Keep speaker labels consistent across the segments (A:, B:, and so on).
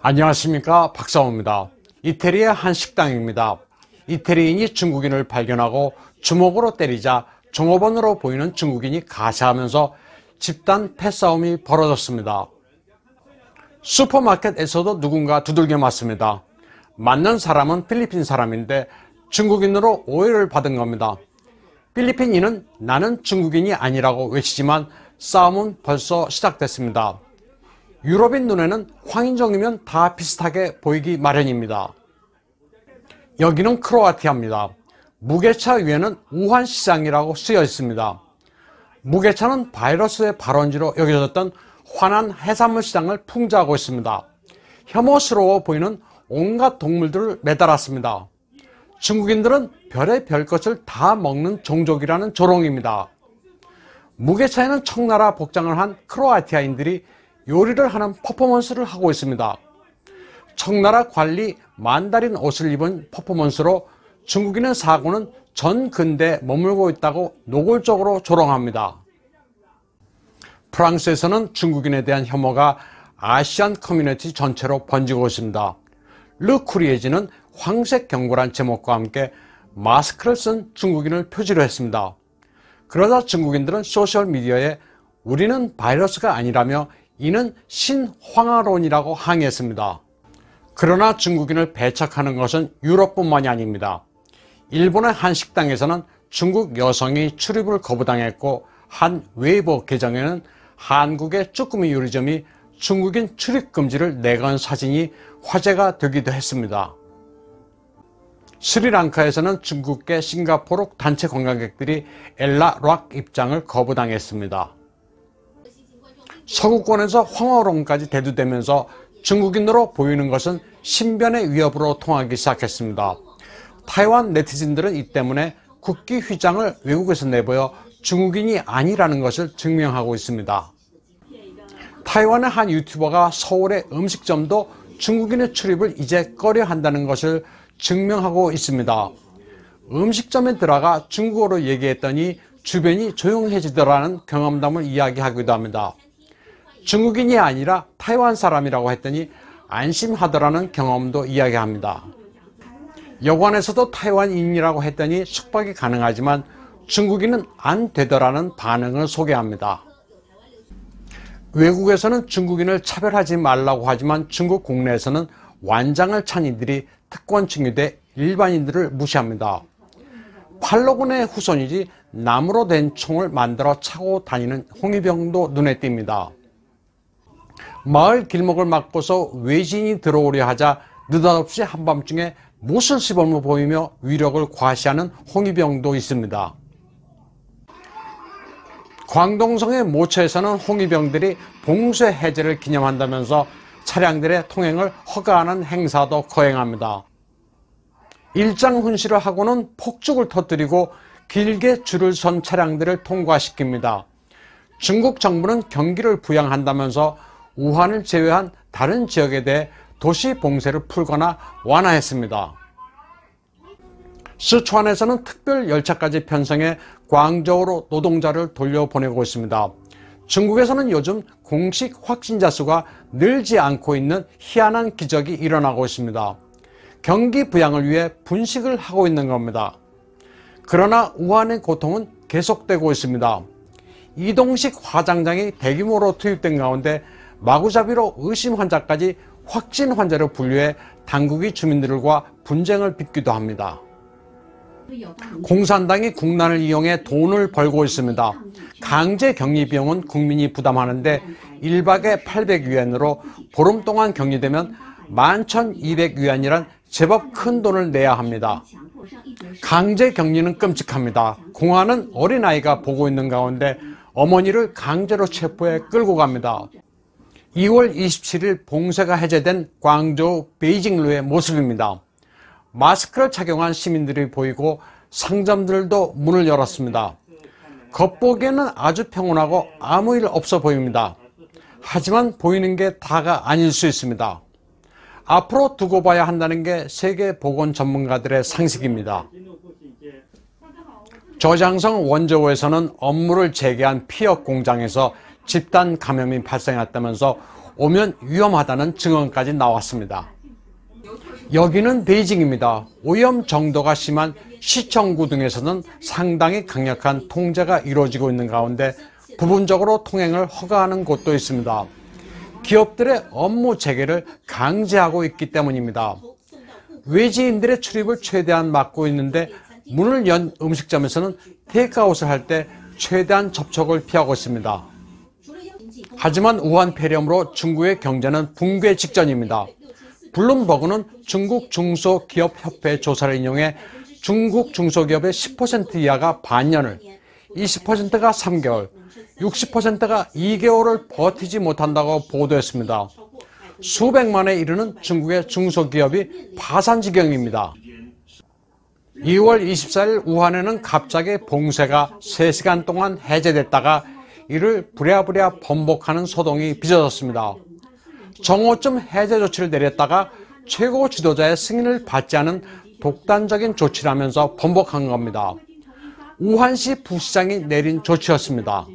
A: 안녕하십니까 박사호입니다. 이태리의 한 식당입니다. 이태리인이 중국인을 발견하고 주먹으로 때리자 종업원으로 보이는 중국인이 가세하면서 집단 패싸움이 벌어졌습니다. 슈퍼마켓에서도 누군가 두들겨 맞습니다. 맞는 사람은 필리핀 사람인데 중국인으로 오해를 받은 겁니다. 필리핀인은 나는 중국인이 아니라고 외치지만 싸움은 벌써 시작됐습니다. 유럽인 눈에는 황인종이면 다 비슷하게 보이기 마련입니다. 여기는 크로아티아입니다. 무게차 위에는 우한시장이라고 쓰여 있습니다. 무게차는 바이러스의 발원지로 여겨졌던 환한 해산물 시장을 풍자하고 있습니다. 혐오스러워 보이는 온갖 동물들을 매달았습니다. 중국인들은 별의 별것을 다 먹는 종족이라는 조롱입니다. 무게 차이는 청나라 복장을 한 크로아티아인들이 요리를 하는 퍼포먼스를 하고 있습니다. 청나라 관리 만다린 옷을 입은 퍼포먼스로 중국인의 사고는 전 근대에 머물고 있다고 노골적으로 조롱합니다. 프랑스에서는 중국인에 대한 혐오가 아시안 커뮤니티 전체로 번지고 있습니다. 르쿠리에지는 황색 경고란 제목과 함께 마스크를 쓴 중국인을 표지로 했습니다. 그러다 중국인들은 소셜미디어에 우리는 바이러스가 아니라며 이는 신황화론이라고 항의했습니다. 그러나 중국인을 배척하는 것은 유럽뿐만이 아닙니다. 일본의 한 식당에서는 중국 여성이 출입을 거부당했고 한 웨이버 계정에는 한국의 쭈꾸미 요리점이 중국인 출입 금지를 내건 사진이 화제가 되기도 했습니다. 스리랑카에서는 중국계 싱가포르 단체 관광객들이 엘라 락 입장을 거부당했습니다. 서구권에서 황어론까지 대두되면서 중국인으로 보이는 것은 신변의 위협으로 통하기 시작했습니다. 타이완 네티즌들은 이 때문에 국기 휘장을 외국에서 내보여 중국인이 아니라는 것을 증명하고 있습니다. 타이완의 한 유튜버가 서울의 음식점도 중국인의 출입을 이제 꺼려 한다는 것을 증명하고 있습니다. 음식점에 들어가 중국어로 얘기했더니 주변이 조용해지더라는 경험담을 이야기하기도 합니다. 중국인이 아니라 타이완 사람이라고 했더니 안심하더라는 경험도 이야기합니다. 여관에서도 타이완인이라고 했더니 숙박이 가능하지만 중국인은 안 되더라는 반응을 소개합니다. 외국에서는 중국인을 차별하지 말라고 하지만 중국 국내에서는 완장을 찬 이들이 특권층이 돼 일반인들을 무시합니다. 팔로군의 후손이지 나무로 된 총을 만들어 차고 다니는 홍위병도 눈에 띕니다. 마을 길목을 막고서 외진이 들어오려 하자 느닷없이 한밤중에 무을 시범을 보이며 위력을 과시하는 홍위병도 있습니다. 광동성의 모처에서는 홍위병들이 봉쇄 해제를 기념한다면서 차량들의 통행을 허가하는 행사도 거행합니다. 일장 훈시를 하고는 폭죽을 터뜨리고 길게 줄을 선 차량들을 통과시킵니다. 중국 정부는 경기를 부양한다면서 우한을 제외한 다른 지역에 대해 도시 봉쇄를 풀거나 완화했습니다. 스촨에서는 특별 열차까지 편성해 광저우로 노동자를 돌려보내고 있습니다. 중국에서는 요즘 공식 확진자 수가 늘지 않고 있는 희한한 기적이 일어나고 있습니다. 경기 부양을 위해 분식을 하고 있는 겁니다. 그러나 우한의 고통은 계속되고 있습니다. 이동식 화장장이 대규모로 투입된 가운데 마구잡이로 의심 환자까지 확진 환자로 분류해 당국이 주민들과 분쟁을 빚기도 합니다. 공산당이 국난을 이용해 돈을 벌고 있습니다. 강제 격리 비용은 국민이 부담하는데 1박에 800위안으로 보름 동안 격리되면 11,200위안이란 제법 큰 돈을 내야 합니다. 강제 격리는 끔찍합니다. 공안은 어린아이가 보고 있는 가운데 어머니를 강제로 체포해 끌고 갑니다. 2월 27일 봉쇄가 해제된 광저우 베이징루의 모습입니다. 마스크를 착용한 시민들이 보이고 상점들도 문을 열었습니다. 겉보기에는 아주 평온하고 아무 일 없어 보입니다. 하지만 보이는 게 다가 아닐 수 있습니다. 앞으로 두고 봐야 한다는 게 세계 보건 전문가들의 상식입니다. 저장성 원저우에서는 업무를 재개한 피혁 공장에서 집단 감염이 발생했다면서 오면 위험하다는 증언까지 나왔습니다. 여기는 베이징입니다. 오염 정도가 심한 시청구 등에서는 상당히 강력한 통제가 이루어지고 있는 가운데 부분적으로 통행을 허가하는 곳도 있습니다. 기업들의 업무 재개를 강제하고 있기 때문입니다. 외지인들의 출입을 최대한 막고 있는데 문을 연 음식점에서는 테이크아웃을 할 때 최대한 접촉을 피하고 있습니다. 하지만 우한 폐렴으로 중국의 경제는 붕괴 직전입니다. 블룸버그는 중국 중소기업협회 조사를 인용해 중국 중소기업의 10% 이하가 반년을, 20%가 3개월, 60%가 2개월을 버티지 못한다고 보도했습니다. 수백만에 이르는 중국의 중소기업이 파산 지경입니다. 2월 24일 우한에는 갑자기 봉쇄가 3시간 동안 해제됐다가 이를 부랴부랴 번복하는 소동이 빚어졌습니다. 정오쯤 해제 조치를 내렸다가 최고 지도자의 승인을 받지 않은 독단적인 조치라면서 번복한 겁니다. 우한시 부시장이 내린 조치였습니다.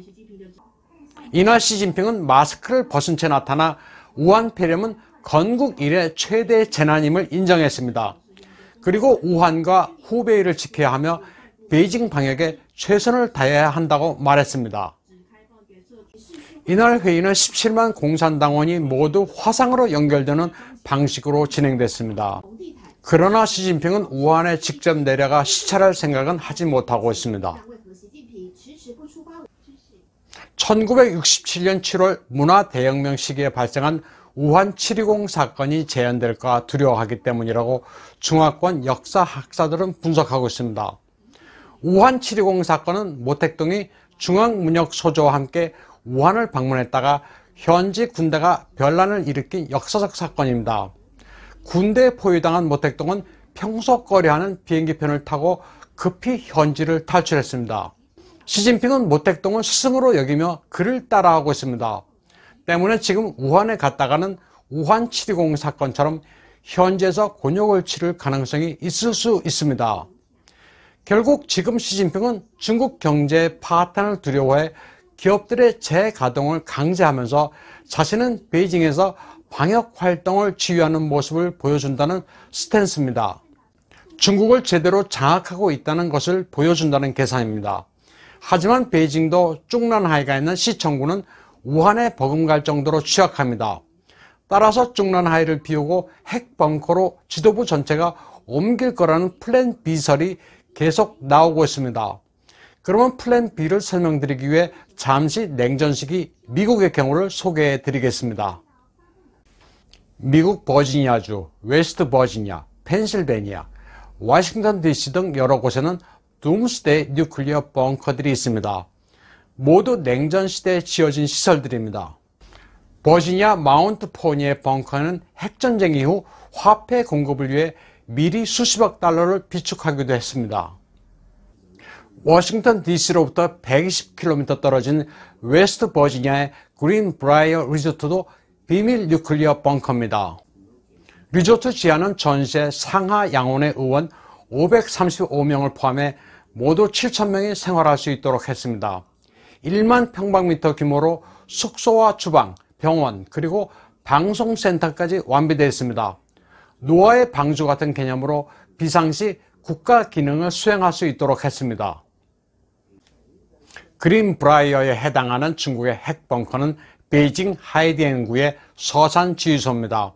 A: 이날 시진핑은 마스크를 벗은 채 나타나 우한 폐렴은 건국 이래 최대 재난임을 인정했습니다. 그리고 우한과 후베이를 지켜야 하며 베이징 방역에 최선을 다해야 한다고 말했습니다. 이날 회의는 17만 공산당원이 모두 화상으로 연결되는 방식으로 진행됐습니다. 그러나 시진핑은 우한에 직접 내려가 시찰할 생각은 하지 못하고 있습니다. 1967년 7월 문화대혁명 시기에 발생한 우한 720 사건이 재현될까 두려워하기 때문이라고 중화권 역사학사들은 분석하고 있습니다. 우한 720 사건은 모택동이 중앙문역소조와 함께 우한을 방문했다가 현지 군대가 변란을 일으킨 역사적 사건입니다. 군대에 포위당한 모택동은 평소 거래하는 비행기 편을 타고 급히 현지를 탈출했습니다. 시진핑은 모택동을 스승으로 여기며 그를 따라하고 있습니다. 때문에 지금 우한에 갔다가는 우한 720 사건처럼 현지에서 곤욕을 치를 가능성이 있을 수 있습니다. 결국 지금 시진핑은 중국 경제의 파탄을 두려워해 기업들의 재가동을 강제하면서 자신은 베이징에서 방역 활동을 지휘하는 모습을 보여준다는 스탠스입니다. 중국을 제대로 장악하고 있다는 것을 보여준다는 계산입니다. 하지만 베이징도 중난하이가 있는 시청구는 우한에 버금갈 정도로 취약합니다. 따라서 중난하이를 비우고 핵벙커로 지도부 전체가 옮길 거라는 플랜 B설이 계속 나오고 있습니다. 그러면 플랜 B를 설명드리기 위해 잠시 냉전시기 미국의 경우를 소개해 드리겠습니다. 미국 버지니아주, 웨스트 버지니아, 펜실베니아, 워싱턴 DC 등 여러 곳에는 둠스대 뉴클리어 벙커들이 있습니다. 모두 냉전 시대에 지어진 시설들입니다. 버지니아 마운트 포니의 벙커는 핵전쟁 이후 화폐 공급을 위해 미리 수십억 달러를 비축하기도 했습니다. 워싱턴 DC로부터 120km 떨어진 웨스트 버지니아의 그린브라이어 리조트도 비밀 뉴클리어 벙커입니다. 리조트 지하는 전세 상하 양원의 의원 535명을 포함해 모두 7,000명이 생활할 수 있도록 했습니다. 1만 평방미터 규모로 숙소와 주방, 병원, 그리고 방송센터까지 완비되어 있습니다. 노아의 방주 같은 개념으로 비상시 국가 기능을 수행할 수 있도록 했습니다. 그린브라이어에 해당하는 중국의 핵벙커는 베이징 하이디엔구의 서산 지휘소입니다.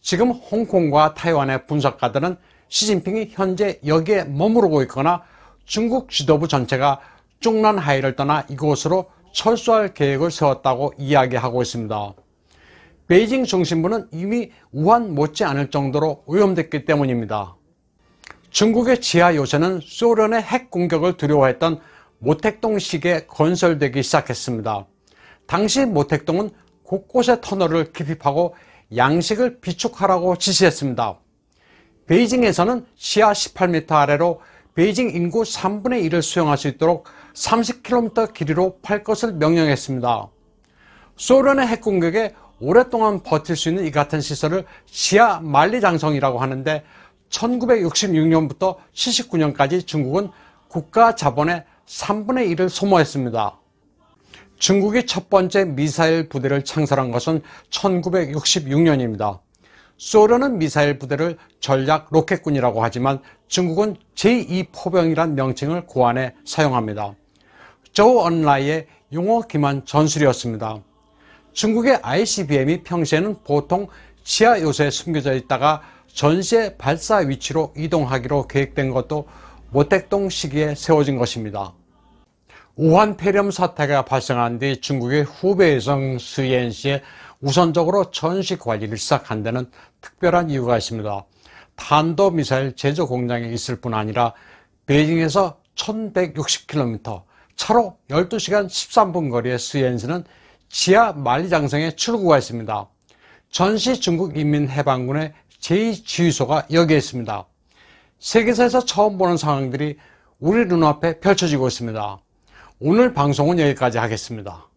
A: 지금 홍콩과 타이완의 분석가들은 시진핑이 현재 여기에 머무르고 있거나 중국 지도부 전체가 중난하이를 떠나 이곳으로 철수할 계획을 세웠다고 이야기하고 있습니다. 베이징 중심부는 이미 우한 못지않을 정도로 오염됐기 때문입니다. 중국의 지하 요새는 소련의 핵 공격을 두려워했던 모택동식에 건설되기 시작했습니다. 당시 모택동은 곳곳에 터널을 기입하고 양식을 비축하라고 지시했습니다. 베이징에서는 시야 18m 아래로 베이징 인구 3분의 1을 수용할 수 있도록 30km 길이로 팔 것을 명령했습니다. 소련의 핵공격에 오랫동안 버틸 수 있는 이 같은 시설을 시야 만리장성이라고 하는데 1966년부터 79년까지 중국은 국가 자본의 3분의 1을 소모했습니다. 중국이 첫 번째 미사일 부대를 창설한 것은 1966년입니다. 소련은 미사일 부대를 전략 로켓군이라고 하지만 중국은 제2포병이란 명칭을 고안해 사용합니다. 저우 언라이의 용어 기만 전술이었습니다. 중국의 ICBM이 평시에는 보통 지하 요소에 숨겨져 있다가 전시의 발사 위치로 이동하기로 계획된 것도 모택동 시기에 세워진 것입니다. 우한 폐렴 사태가 발생한 뒤 중국의 후베이성 수엔시에 우선적으로 전시 관리를 시작한 다는 특별한 이유가 있습니다. 탄도미사일 제조 공장에 있을 뿐 아니라 베이징에서 1160km, 차로 12시간 13분 거리의 수엔시는 지하 만리장성에 출구가 있습니다. 전시 중국인민해방군의 제2지휘소가 여기에 있습니다. 세계사에서 처음 보는 상황들이 우리 눈앞에 펼쳐지고 있습니다. 오늘 방송은 여기까지 하겠습니다.